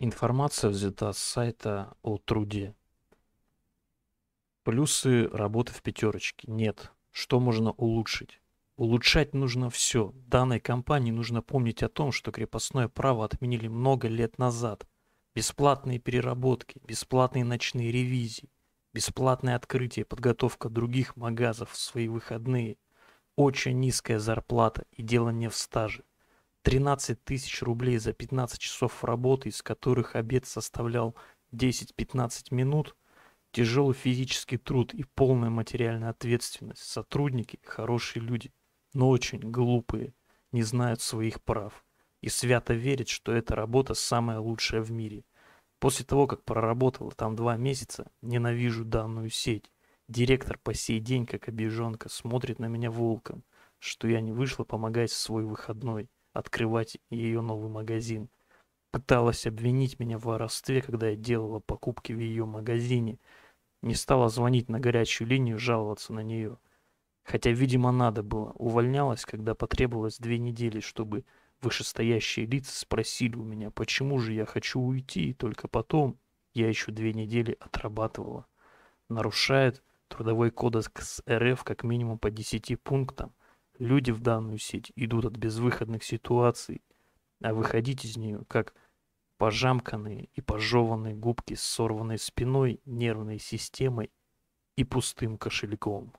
Информация взята с сайта о труде. Плюсы работы в пятерочке. Нет. Что можно улучшить? Улучшать нужно все. Данной компании нужно помнить о том, что крепостное право отменили много лет назад. Бесплатные переработки, бесплатные ночные ревизии, бесплатное открытие подготовка других магазов в свои выходные, очень низкая зарплата и дело не в стаже. 13 тысяч рублей за 15 часов работы, из которых обед составлял 10-15 минут, тяжелый физический труд и полная материальная ответственность. Сотрудники – хорошие люди, но очень глупые, не знают своих прав и свято верят, что эта работа самая лучшая в мире. После того, как проработала там два месяца, ненавижу данную сеть. Директор по сей день, как обиженка, смотрит на меня волком, что я не вышла помогать в свой выходной открывать ее новый магазин. Пыталась обвинить меня в воровстве, когда я делала покупки в ее магазине. Не стала звонить на горячую линию, жаловаться на нее. Хотя, видимо, надо было. Увольнялась, когда потребовалось две недели, чтобы вышестоящие лица спросили у меня, почему же я хочу уйти, и только потом я еще две недели отрабатывала. Нарушает трудовой кодекс РФ как минимум по 10 пунктам люди в данную сеть идут от безвыходных ситуаций, а выходить из нее как пожамканные и пожеванные губки с сорванной спиной, нервной системой и пустым кошельком.